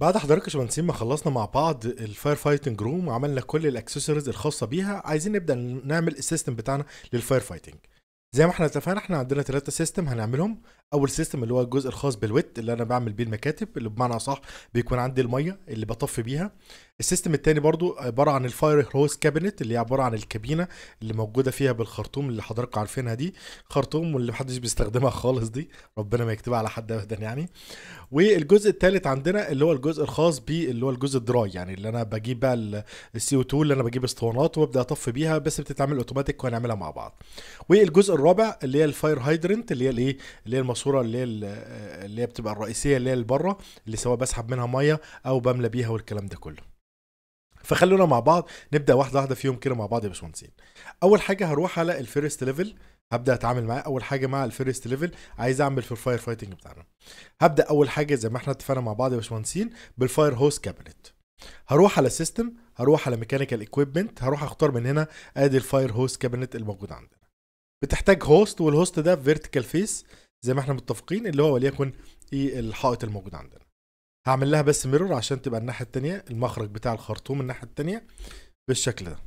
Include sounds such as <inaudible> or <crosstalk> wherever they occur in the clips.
بعد حضرتك يا باشمهندسين ما خلصنا مع بعض الفاير فايتنج روم وعملنا كل الاكسسوارز الخاصه بيها عايزين نبدا نعمل السيستم بتاعنا للفاير فايتنج زي ما احنا اتفقنا احنا عندنا ثلاثة سيستم هنعملهم اول سيستم اللي هو الجزء الخاص بالويت اللي انا بعمل بيه المكاتب اللي بمعنى اصح بيكون عندي الميه اللي بطفي بيها السيستم التاني برضو عباره عن الفاير هوس كابينت اللي عباره عن الكابينه اللي موجوده فيها بالخرطوم اللي حضراتكم عارفينها دي خرطوم واللي محدش بيستخدمها خالص دي ربنا ما يكتبها على حد ابدا يعني والجزء التالت عندنا اللي هو الجزء الخاص بيه اللي هو الجزء الدراي يعني اللي انا بجيب بقى السي او 2 اللي انا بجيب اسطوانات وابدا اطفي بيها بس بتتعمل اوتوماتيك وهنعملها مع بعض والجزء الرابع اللي هي الفاير هايدرنت اللي هي الايه اللي هي الصوره اللي هي اللي هي بتبقى الرئيسيه اللي هي اللي بره اللي سواء بسحب منها ميه او بملى بيها والكلام ده كله فخلونا مع بعض نبدا واحده واحده فيهم كده مع بعض يا باشمهندسين اول حاجه هروح على الفيرست ليفل هبدا اتعامل معاه اول حاجه مع الفيرست ليفل عايز اعمل في الفاير فايتنج بتاعنا هبدا اول حاجه زي ما احنا اتفقنا مع بعض يا باشمهندسين بالفاير هوس كابينت هروح على سيستم هروح على ميكانيكال اكويبمنت هروح اختار من هنا ادي الفاير هوست كابينت الموجود عندنا بتحتاج هوست والهوست ده فيرتيكال فيس زي ما احنا متفقين اللي هو وليكن ايه الحائط الموجود عندنا هعمل لها بس ميرور عشان تبقى الناحيه الثانيه المخرج بتاع الخرطوم الناحيه الثانيه بالشكل ده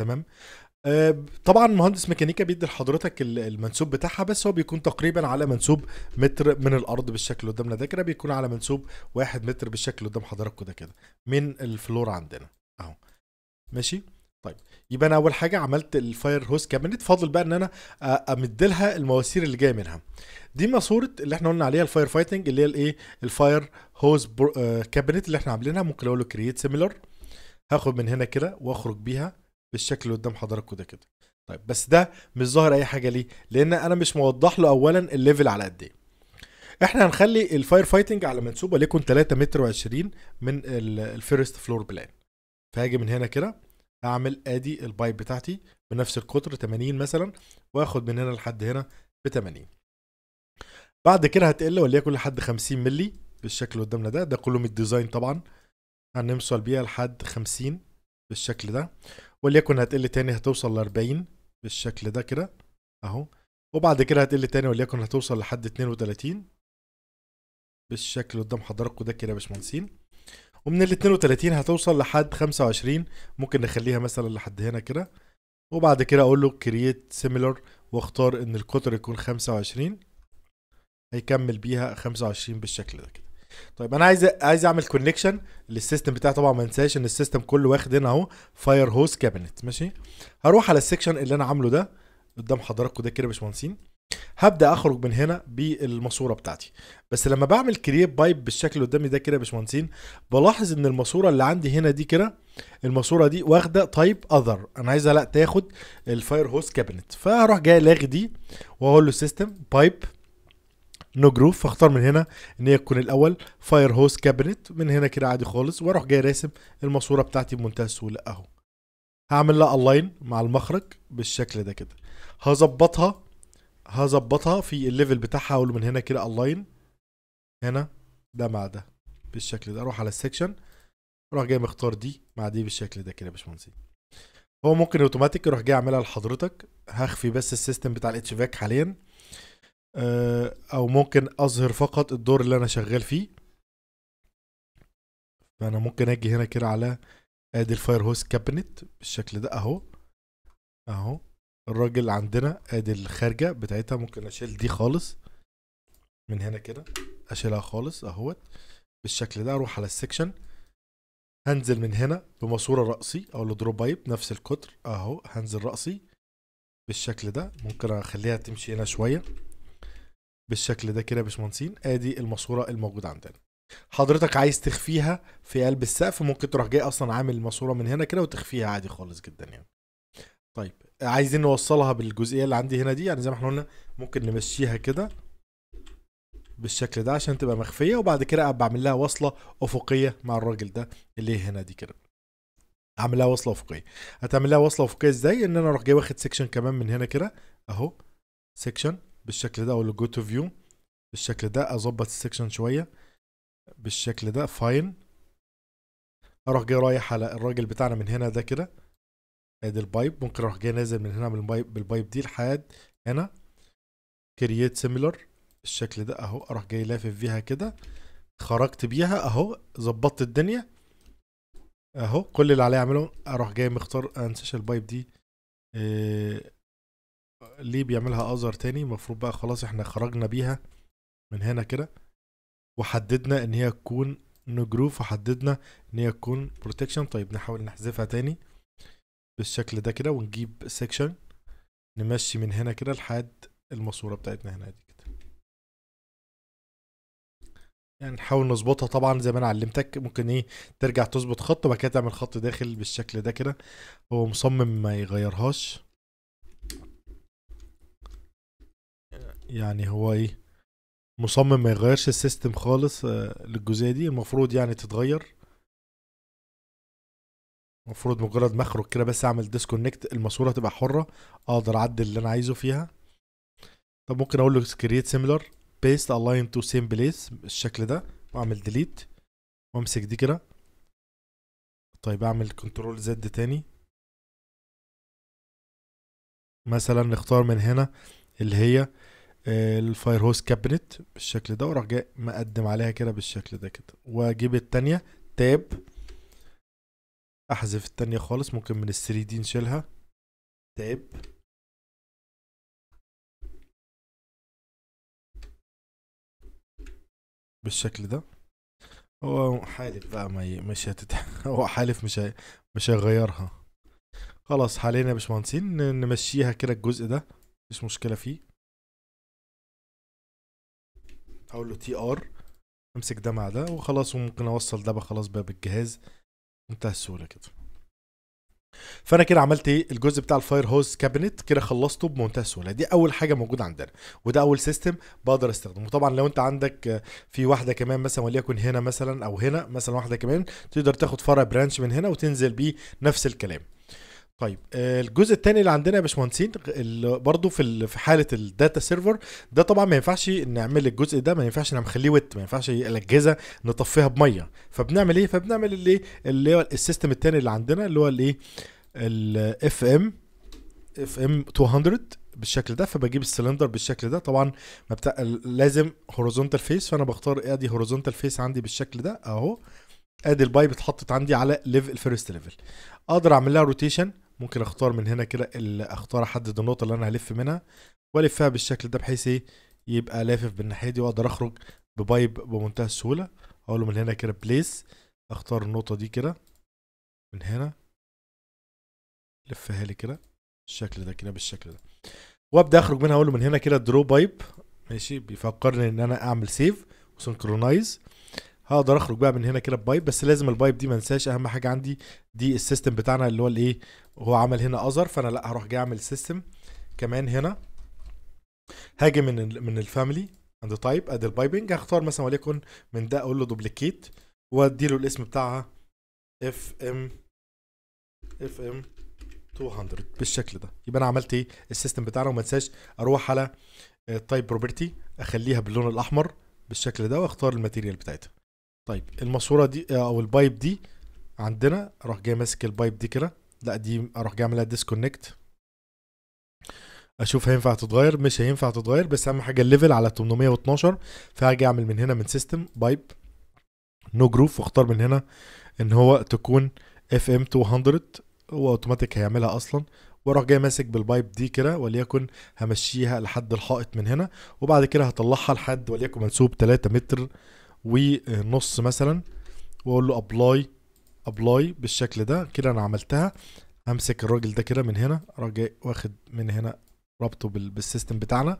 تمام آه، طبعا مهندس ميكانيكا بيدي لحضرتك المنسوب بتاعها بس هو بيكون تقريبا على منسوب متر من الارض بالشكل قدامنا ده كده بيكون على منسوب واحد متر بالشكل قدام حضراتكم ده كده من الفلور عندنا اهو ماشي طيب يبقى انا اول حاجه عملت الفاير هوس كابينت فاضل بقى ان انا امد لها المواسير اللي جايه منها دي ماسوره اللي احنا قلنا عليها الفاير فايتنج اللي هي الايه الفاير هوز كابينت اللي احنا عاملينها ممكن اقول له كرييت سيميلر هاخد من هنا كده واخرج بيها بالشكل اللي قدام حضراتكم ده كده طيب بس ده مش ظاهر اي حاجه ليه لان انا مش موضح له اولا الليفل على قد ايه احنا هنخلي الفاير فايتنج على منسوبه ليكون 3 متر و20 من الفيرست فلور بلان فهاجي من هنا كده اعمل ادي البايب بتاعتي بنفس القطر 80 مثلا واخد من هنا لحد هنا ب 80 بعد كده هتقل وليكن لحد 50 مللي بالشكل اللي قدامنا ده ده كله من الديزاين طبعا هنوصل بيها لحد 50 بالشكل ده وليكن هتقل تاني هتوصل ل 40 بالشكل ده كده اهو وبعد كده هتقل تاني وليكن هتوصل لحد 32 بالشكل اللي قدام حضراتكم ده كده يا باشمهندسين ومن ال 32 هتوصل لحد 25 ممكن نخليها مثلا لحد هنا كده وبعد كده اقول له كرييت سيميلر واختار ان القطر يكون 25 هيكمل بيها 25 بالشكل ده كده طيب انا عايز عايز اعمل كونكشن للسيستم بتاعي طبعا ما انساش ان السيستم كله واخد هنا اهو فاير هوس كابينت ماشي هروح على السكشن اللي انا عامله ده قدام حضراتكم ده كده يا باشمهندسين هبدا اخرج من هنا بالماسوره بتاعتي بس لما بعمل كرييت بايب بالشكل اللي قدامي ده كده يا باشمهندسين بلاحظ ان الماسوره اللي عندي هنا دي كده الماسوره دي واخده تايب اذر انا عايزها لا تاخد الفاير هوس كابينت فهروح جاي لاغي دي واقول له سيستم بايب نو جروف فاختار من هنا ان هي تكون الاول فاير هوس كابينت من هنا كده عادي خالص واروح جاي راسم الماسوره بتاعتي بمنتهى السهوله اهو هعمل لها الاين مع المخرج بالشكل ده كده هظبطها هظبطها في الليفل بتاعها اقول من هنا كده الاين هنا ده مع ده بالشكل ده اروح على السكشن اروح جاي مختار دي مع دي بالشكل ده كده يا باشمهندس هو ممكن اوتوماتيك اروح جاي اعملها لحضرتك هخفي بس السيستم بتاع الاتش فاك حاليا آه، او ممكن اظهر فقط الدور اللي انا شغال فيه فانا ممكن اجي هنا كده على ادي الفاير هوس كابنت بالشكل ده اهو اهو الراجل عندنا ادي الخارجه بتاعتها ممكن اشيل دي خالص من هنا كده اشيلها خالص اهوت بالشكل ده اروح على السكشن هنزل من هنا بماسوره راسي او الدروب بايب نفس القطر اهو هنزل راسي بالشكل ده ممكن اخليها تمشي هنا شويه بالشكل ده كده يا باشمهندسين ادي الماسوره الموجوده عندنا حضرتك عايز تخفيها في قلب السقف ممكن تروح جاي اصلا عامل الماسوره من هنا كده وتخفيها عادي خالص جدا يعني طيب عايزين نوصلها بالجزئيه اللي عندي هنا دي يعني زي ما احنا قلنا ممكن نمشيها كده بالشكل ده عشان تبقى مخفيه وبعد كده ابقى اعمل لها وصله افقيه مع الراجل ده اللي هنا دي كده اعمل لها وصله افقيه هتعمل لها وصله افقيه ازاي ان انا اروح جاي واخد سيكشن كمان من هنا كده اهو سيكشن بالشكل ده اقول له جو تو فيو بالشكل ده اظبط السيكشن شويه بالشكل ده فاين اروح جاي رايح على الراجل بتاعنا من هنا ده كده ادي البايب ممكن اروح جاي نازل من هنا بالبايب بالبايب دي لحد هنا كرييت سيميلر الشكل ده اهو اروح جاي لافف بيها كده خرجت بيها اهو ظبطت الدنيا اهو كل اللي عليا اعمله اروح جاي مختار انساش البايب دي إيه ليه بيعملها ازر تاني المفروض بقى خلاص احنا خرجنا بيها من هنا كده وحددنا ان هي تكون نجروف وحددنا ان هي تكون بروتكشن طيب نحاول نحذفها تاني بالشكل ده كده ونجيب سيكشن نمشي من هنا كده لحد الماسوره بتاعتنا هنا دي كده يعني نحاول نظبطها طبعا زي ما انا علمتك ممكن ايه ترجع تظبط خط وبعد كده تعمل خط داخل بالشكل ده كده هو مصمم ما يغيرهاش يعني هو ايه مصمم ما يغيرش السيستم خالص آه، للجزئيه دي المفروض يعني تتغير المفروض مجرد ما اخرج كده بس اعمل ديسكونكت الماسوره تبقى حره اقدر اعدل اللي انا عايزه فيها طب ممكن اقول له كرييت سيميلر بيست الاين تو سيم بليس بالشكل ده واعمل ديليت وامسك دي كده طيب اعمل كنترول زد تاني مثلا نختار من هنا اللي هي آه، الفاير هوس كابنت بالشكل ده وراح جاي مقدم عليها كده بالشكل ده كده واجيب التانية تاب احذف التانية خالص ممكن من الثري دي نشيلها تاب طيب. بالشكل ده هو حالف بقى ما مش هتت... <laughs> هو حالف مش هي... مش هيغيرها خلاص حاليا يا باشمهندسين نمشيها كده الجزء ده مفيش مشكلة فيه اقول له تي ار امسك ده مع ده وخلاص وممكن اوصل ده بقى خلاص بقى بالجهاز منتهى السهوله كده فانا كده عملت ايه الجزء بتاع الفاير هوز كابينت كده خلصته بمنتهى السهوله دي اول حاجه موجوده عندنا وده اول سيستم بقدر استخدمه طبعا لو انت عندك في واحده كمان مثلا وليكن هنا مثلا او هنا مثلا واحده كمان تقدر تاخد فرع برانش من هنا وتنزل بيه نفس الكلام طيب آه، الجزء الثاني اللي عندنا يا باشمهندسين برضه في في حاله الداتا سيرفر ده طبعا ما ينفعش نعمل الجزء ده ما ينفعش نخليه ويت ما ينفعش الاجهزه نطفيها بميه فبنعمل ايه فبنعمل اللي إيه؟ اللي هو السيستم الثاني اللي عندنا اللي هو الايه الاف ام اف ام 200 بالشكل ده فبجيب السلندر بالشكل ده طبعا ما بتا... لازم هوريزونتال فيس فانا بختار ادي هوريزونتال فيس عندي بالشكل ده اهو ادي البايب اتحطت عندي على ليفل الفيرست ليفل اقدر اعمل لها روتيشن ممكن اختار من هنا كده اللي اختار احدد النقطه اللي انا هلف منها والفها بالشكل ده بحيث ايه يبقى لافف بالناحيه دي واقدر اخرج ببايب بمنتهى السهوله اقول له من هنا كده بليس اختار النقطه دي كده من هنا لفها لي كده بالشكل ده كده بالشكل ده وابدا اخرج منها اقول له من هنا كده درو بايب ماشي بيفكرني ان انا اعمل سيف وسنكرونايز هقدر اخرج بقى من هنا كده ببايب بس لازم البايب دي ما انساش اهم حاجه عندي دي السيستم بتاعنا اللي هو الايه هو عمل هنا ازر فانا لا هروح جاي اعمل سيستم كمان هنا هاجي من من الفاميلي اند تايب ادي البايبنج هختار مثلا وليكن من ده اقول له دوبليكيت وادي له الاسم بتاعها اف ام اف ام 200 بالشكل ده يبقى انا عملت ايه السيستم بتاعنا وما انساش اروح على تايب بروبرتي اخليها باللون الاحمر بالشكل ده واختار الماتيريال بتاعتها طيب الماسوره دي آه، او البايب دي عندنا اروح جاي ماسك البايب دي كده لا دي اروح جاي اعملها ديسكونكت اشوف هينفع تتغير مش هينفع تتغير بس اهم حاجه الليفل على 812 فهاجي اعمل من هنا من سيستم بايب نو جروف واختار من هنا ان هو تكون اف ام 200 هو اوتوماتيك هيعملها اصلا واروح جاي ماسك بالبايب دي كده وليكن همشيها لحد الحائط من هنا وبعد كده هطلعها لحد وليكن منسوب 3 متر ونص آه، مثلا واقول له ابلاي ابلاي بالشكل ده كده انا عملتها همسك الراجل ده كده من هنا راجع واخد من هنا ربطه بالسيستم بتاعنا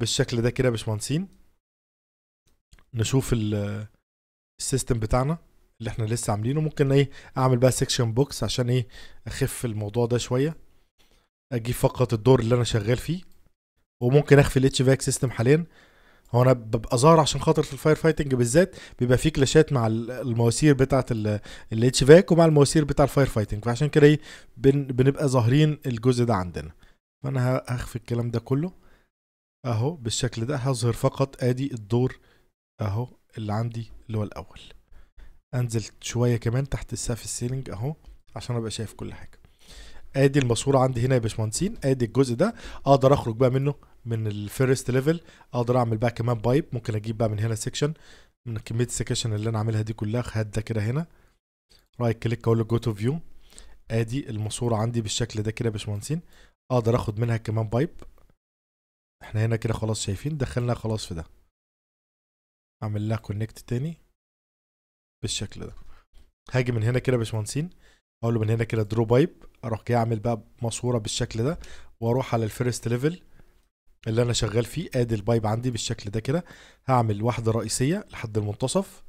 بالشكل ده كده يا باشمهندسين نشوف السيستم بتاعنا اللي احنا لسه عاملينه ممكن ايه اعمل بقى سيكشن بوكس عشان ايه اخف الموضوع ده شويه اجيب فقط الدور اللي انا شغال فيه وممكن اخفي الاتش فاك سيستم حاليا هو انا ببقى ظاهر عشان خاطر في الفاير فايتنج بالذات بيبقى فيه كلاشات مع المواسير بتاعه الاتش فاك ومع المواسير بتاع الفاير فايتنج فعشان كده ايه بن بنبقى ظاهرين الجزء ده عندنا فانا هخفي الكلام ده كله اهو بالشكل ده هظهر فقط ادي الدور اهو اللي عندي اللي هو الاول انزل شويه كمان تحت السقف السيلينج اهو عشان ابقى شايف كل حاجه ادي الماسوره عندي هنا يا باشمهندسين ادي الجزء ده اقدر اخرج بقى منه من الفيرست ليفل اقدر اعمل بقى كمان بايب ممكن اجيب بقى من هنا سيكشن من كميه السكشن اللي انا عاملها دي كلها ده كده هنا رايت كليك اقول له جو تو فيو ادي الماسوره عندي بالشكل ده كده يا باشمهندسين اقدر اخد منها كمان بايب احنا هنا كده خلاص شايفين دخلنا خلاص في ده اعمل لها كونكت تاني بالشكل ده هاجي من هنا كده يا باشمهندسين اقول له من هنا كده درو بايب اروح جاي اعمل بقى ماسوره بالشكل ده واروح على الفيرست ليفل اللي انا شغال فيه ادي البايب عندي بالشكل ده كده هعمل واحده رئيسيه لحد المنتصف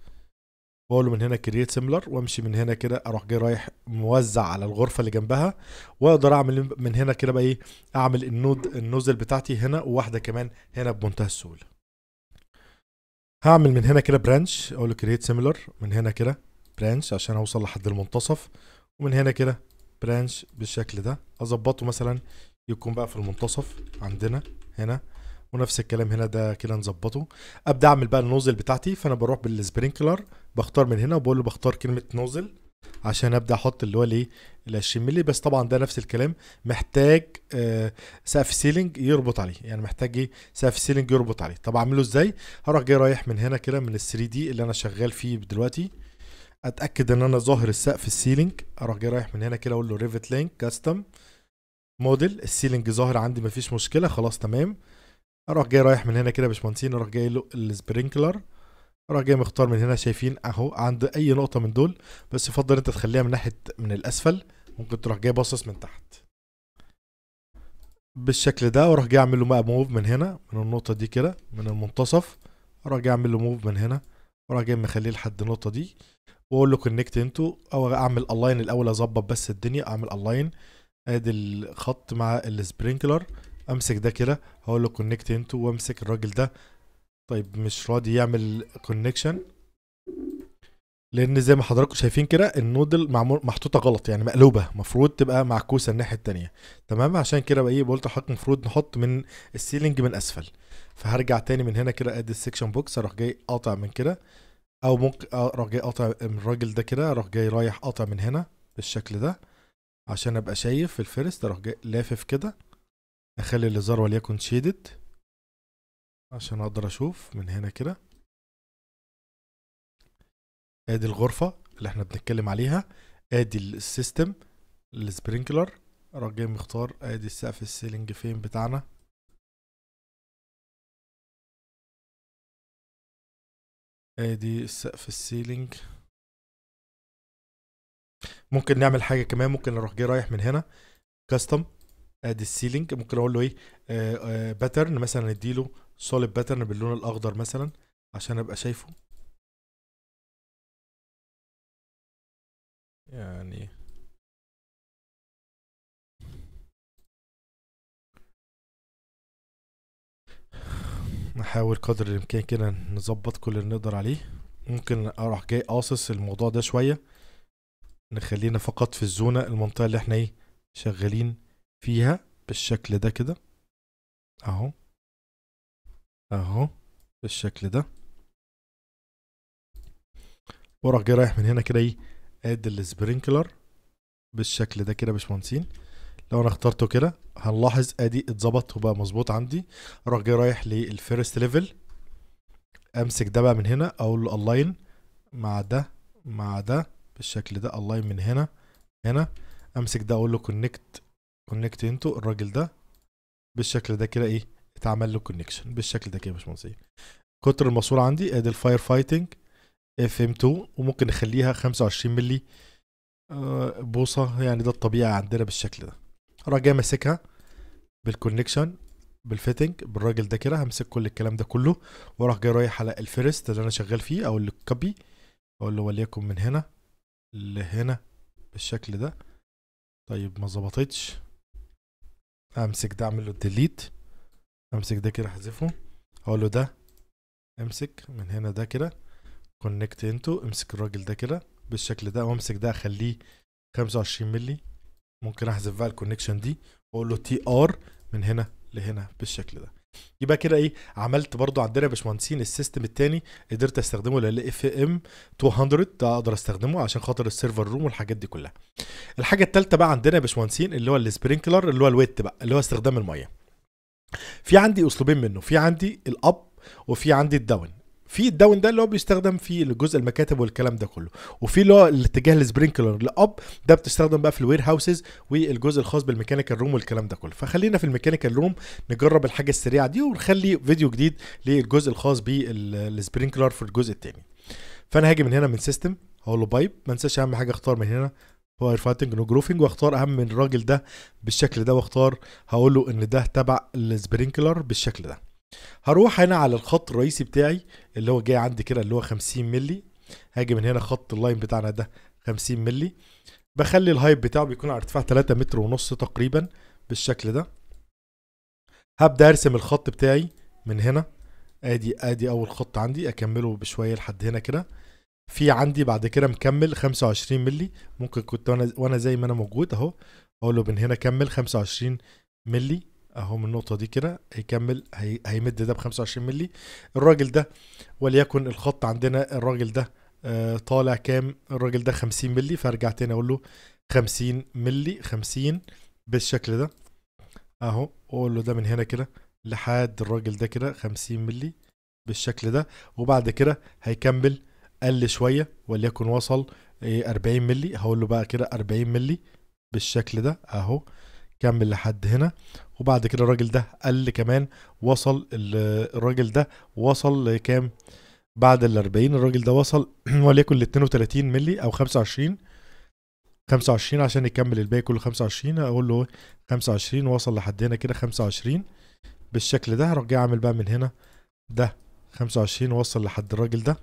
واقول له من هنا كرييت سيميلر وامشي من هنا كده اروح جاي رايح موزع على الغرفه اللي جنبها واقدر اعمل من هنا كده بقى ايه اعمل النود النوزل بتاعتي هنا وواحده كمان هنا بمنتهى السهوله هعمل من هنا كده برانش اقول له كرييت سيميلر من هنا كده برانش عشان اوصل لحد المنتصف ومن هنا كده برانش بالشكل ده اظبطه مثلا يكون بقى في المنتصف عندنا هنا ونفس الكلام هنا ده كده نظبطه ابدا اعمل بقى النوزل بتاعتي فانا بروح بالسبرينكلر بختار من هنا وبقول له بختار كلمه نوزل عشان ابدا احط اللي هو الايه ال 20 مللي بس طبعا ده نفس الكلام محتاج آه، سقف سيلينج يربط عليه يعني محتاج ايه سقف سيلينج يربط عليه طب اعمله ازاي هروح جاي رايح من هنا كده من ال 3 دي اللي انا شغال فيه دلوقتي اتاكد ان انا ظاهر السقف السيلينج اروح جاي رايح من هنا كده اقول له ريفت لينك كاستم موديل السيلينج ظاهر عندي مفيش مشكله خلاص تمام اروح جاي رايح من هنا كده يا باشمهندسين اروح جاي له السبرينكلر اروح جاي مختار من هنا شايفين اهو عند اي نقطه من دول بس يفضل انت تخليها من ناحيه من الاسفل ممكن تروح جاي باصص من تحت بالشكل ده واروح جاي اعمل له بقى موف من هنا من النقطه دي كده من المنتصف اروح جاي اعمل له موف من هنا واروح جاي مخليه لحد النقطه دي واقول له كونكت انتو او اعمل الاين الاول اظبط بس الدنيا اعمل الاين ادي الخط مع السبرينكلر امسك ده كده هقول له كونكت انتو وامسك الراجل ده طيب مش راضي يعمل كونكشن لان زي ما حضراتكم شايفين كده النودل معمول محطوطه غلط يعني مقلوبه المفروض تبقى معكوسه الناحيه التانية تمام عشان كده بقى ايه بقول لحضرتك المفروض نحط من السيلينج من اسفل فهرجع تاني من هنا كده ادي السكشن بوكس اروح جاي قاطع من كده او ممكن اروح جاي قاطع من الراجل ده كده اروح جاي رايح قاطع من هنا بالشكل ده عشان ابقى شايف في الفيرست اروح جاي لافف كده اخلي الازار وليكن شيدد عشان اقدر اشوف من هنا كده ادي الغرفة اللي احنا بنتكلم عليها ادي السيستم السبرينكلر اروح جاي مختار ادي السقف السيلينج فين بتاعنا ادي السقف السيلينج ممكن نعمل حاجه كمان ممكن اروح جاي رايح من هنا كاستم ادي السيلينج ممكن اقول له ايه باترن آه، آه، مثلا اديله سوليد باترن باللون الاخضر مثلا عشان ابقى شايفه يعني نحاول قدر الامكان كده نظبط كل اللي نقدر عليه ممكن اروح جاي قاصص الموضوع ده شويه نخلينا فقط في الزونة المنطقة اللي احنا ايه شغالين فيها بالشكل ده كده اهو اهو بالشكل ده وراح جاي رايح من هنا كده ايه ادي السبرينكلر بالشكل ده كده يا باشمهندسين لو انا اخترته كده هنلاحظ ادي اتظبط وبقى مظبوط عندي اروح جاي رايح للفيرست ليفل امسك ده بقى من هنا اقول له الاين مع ده مع ده بالشكل ده الاين من هنا هنا امسك ده اقول له كونكت كونكت انتو الراجل ده بالشكل ده كده ايه اتعمل له كونكشن بالشكل ده كده يا باشمهندس كتر الماسوره عندي ادي الفاير فايتنج اف ام 2 وممكن نخليها 25 مللي آه، بوصه يعني ده الطبيعي عندنا بالشكل ده راجع جاي ماسكها بالكونكشن بالفيتنج بالراجل ده كده همسك كل الكلام ده كله واروح جاي رايح على الفيرست اللي انا شغال فيه او الكوبي اقول له وليكن من هنا لهنا بالشكل ده طيب ما ظبطتش امسك ده اعمل له ديليت امسك ده كده احذفه اقول له ده امسك من هنا ده كده كونكت انتو امسك الراجل ده كده بالشكل ده وامسك ده اخليه 25 مللي ممكن احذف بقى الكونكشن دي واقول له تي ار من هنا لهنا بالشكل ده يبقى كده ايه عملت برضو عندنا يا باشمهندسين السيستم التاني قدرت استخدمه لل اف ام 200 اقدر استخدمه عشان خاطر السيرفر روم والحاجات دي كلها الحاجه الثالثه بقى عندنا يا باشمهندسين اللي هو السبرينكلر اللي هو الويت بقى اللي هو استخدام الميه في عندي اسلوبين منه في عندي الاب وفي عندي الداون في الداون ده اللي هو بيستخدم في الجزء المكاتب والكلام ده كله وفي اللي هو الاتجاه السبرينكلر لاب ده بتستخدم بقى في الوير هاوسز والجزء الخاص بالميكانيكال روم والكلام ده كله فخلينا في الميكانيكال روم نجرب الحاجه السريعه دي ونخلي فيديو جديد للجزء الخاص بالسبرينكلر في الجزء الثاني فانا هاجي من هنا من سيستم هقول له بايب ما انساش اهم حاجه اختار من هنا فاير فايتنج نو جروفنج واختار اهم من الراجل ده بالشكل ده واختار هقول له ان ده تبع السبرينكلر بالشكل ده هروح هنا على الخط الرئيسي بتاعي اللي هو جاي عندي كده اللي هو 50 مللي هاجي من هنا خط اللاين بتاعنا ده 50 مللي بخلي الهايب بتاعه بيكون على ارتفاع 3 متر ونص تقريبا بالشكل ده هبدا ارسم الخط بتاعي من هنا ادي ادي اول خط عندي اكمله بشويه لحد هنا كده في عندي بعد كده مكمل 25 مللي ممكن كنت وانا وانا زي ما انا موجود اهو اقول له من هنا كمل 25 مللي اهو من النقطه دي كده هيكمل هي هيمد ده ب 25 مللي الراجل ده وليكن الخط عندنا الراجل ده آه، طالع كام الراجل ده 50 مللي فارجع تاني اقول له 50 مللي 50 بالشكل ده اهو واقول له ده من هنا كده لحد الراجل ده كده 50 مللي بالشكل ده وبعد كده هيكمل قل شويه وليكن وصل 40 آه، مللي هقول له بقى كده 40 مللي بالشكل ده اهو كمل لحد هنا وبعد كده الراجل ده قل كمان وصل الراجل ده وصل لكام بعد ال 40 الراجل ده وصل <clears throat> وليكن ل 32 مللي او 25 25 عشان يكمل الباقي كله 25 اقول له 25 إيه؟ وصل لحد هنا كده 25 بالشكل ده هروح جاي اعمل بقى من هنا ده 25 وصل لحد الراجل ده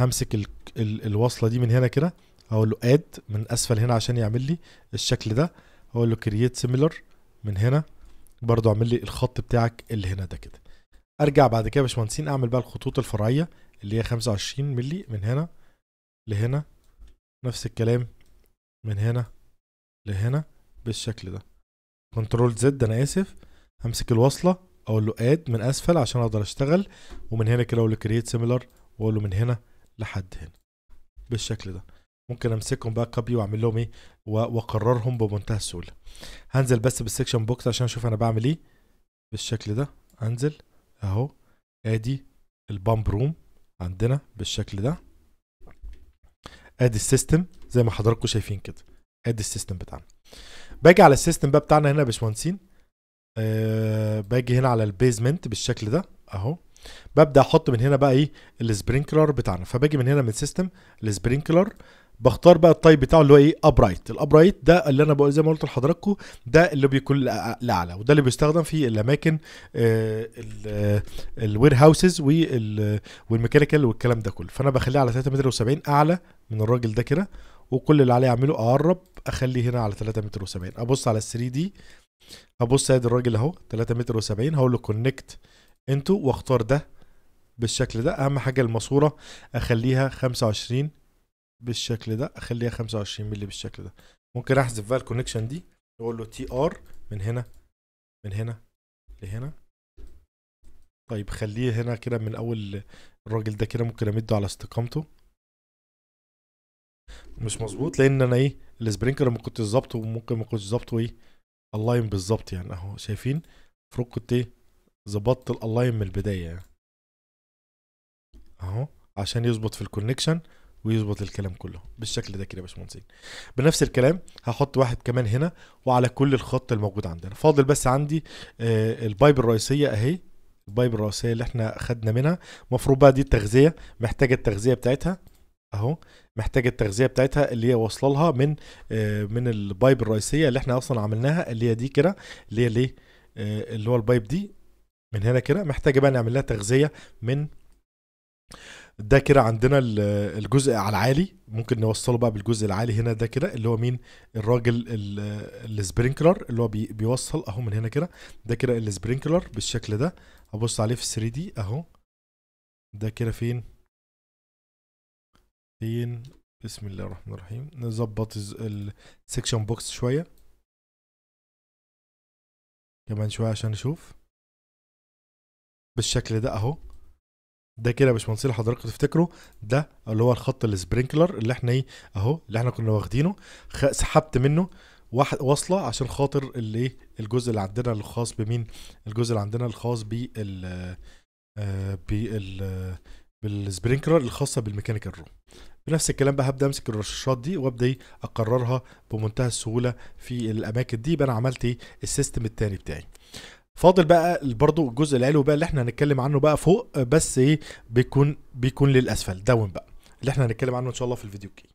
همسك ال ال الوصله دي من هنا كده اقول له اد من اسفل هنا عشان يعمل لي الشكل ده اقول له كرييت سيميلر من هنا برضو اعمل لي الخط بتاعك اللي هنا ده كده ارجع بعد كده يا باشمهندسين اعمل بقى الخطوط الفرعيه اللي هي 25 مللي من هنا لهنا نفس الكلام من هنا لهنا بالشكل ده كنترول زد انا اسف امسك الوصله اقول له اد من اسفل عشان اقدر اشتغل ومن هنا كده اقول له كرييت سيميلر واقول له من هنا لحد هنا بالشكل ده ممكن امسكهم بقى كوبي واعمل لهم ايه واقررهم بمنتهى السهوله هنزل بس بالسكشن بوكس عشان اشوف انا بعمل ايه بالشكل ده انزل اهو ادي البامب روم عندنا بالشكل ده ادي السيستم زي ما حضراتكم شايفين كده ادي السيستم بتاعنا باجي على السيستم بقى بتاعنا هنا يا باشمهندسين أه باجي هنا على البيزمنت بالشكل ده اهو ببدا احط من هنا بقى ايه السبرينكلر بتاعنا فباجي من هنا من سيستم السبرينكلر بختار بقى التايب بتاعه اللي هو ايه ابرايت الابرايت ده اللي انا بقول زي ما قلت لحضراتكم ده اللي بيكون الاعلى وده اللي بيستخدم في الاماكن الوير هاوسز والميكانيكال والكلام ده كله فانا بخليه على 3 متر و70 اعلى من الراجل ده كده وكل اللي عليه اعمله اقرب اخليه هنا على 3 متر و70 ابص على ال 3 دي ابص ادي الراجل اهو 3 متر و70 هقول له كونكت انتو واختار ده بالشكل ده اهم حاجه الماسوره اخليها 25 بالشكل ده اخليها 25 مللي بالشكل ده ممكن احذف بقى الكونكشن دي واقول له تي ار من هنا من هنا لهنا طيب خليه هنا كده من اول الراجل ده كده ممكن امده على استقامته مش مظبوط لان انا ايه السبرينكر ما كنتش ظابطه وممكن ما كنتش ظابطه ايه الاين بالظبط يعني اهو شايفين المفروض كنت ايه ظبطت الاين من البدايه يعني اهو عشان يظبط في الكونكشن ويظبط الكلام كله بالشكل ده كده يا باشمهندسين بنفس الكلام هحط واحد كمان هنا وعلى كل الخط الموجود عندنا فاضل بس عندي آه، البايب الرئيسيه اهي البايب الرئيسيه اللي احنا خدنا منها المفروض بقى دي التغذيه محتاجه التغذيه بتاعتها اهو محتاجة التغذيه بتاعتها اللي هي واصله لها من آه، من البايب الرئيسيه اللي احنا اصلا عملناها اللي هي دي كده اللي هي ليه آه، اللي هو البايب دي من هنا كده محتاجه بقى نعمل لها تغذيه من ده كده عندنا الجزء على العالي ممكن نوصله بقى بالجزء العالي هنا ده كده اللي هو مين الراجل السبرينكلر اللي هو بيوصل اهو من هنا كده ده كده السبرينكلر بالشكل ده هبص عليه في 3 دي اهو ده كده فين فين بسم الله الرحمن الرحيم نظبط السكشن بوكس شويه كمان شويه عشان نشوف بالشكل ده اهو ده كده يا باشمهندس اللي حضراتكم تفتكروا ده اللي هو الخط السبرينكلر اللي احنا ايه اهو اللي احنا كنا واخدينه سحبت منه واحد واصله عشان خاطر ايه الجزء اللي عندنا الخاص بمين الجزء اللي عندنا الخاص بال آه، بال بالسبرينكلر الخاصه بالميكانيكال روم بنفس الكلام بقى هبدا امسك الرشاشات دي وابدا ايه اكررها بمنتهى السهوله في الاماكن دي يبقى انا عملت ايه السيستم الثاني بتاعي فاضل بقى برضو الجزء العلوي بقى اللي احنا هنتكلم عنه بقى فوق بس ايه بيكون بيكون للاسفل داون بقى اللي احنا هنتكلم عنه ان شاء الله في الفيديو الجاي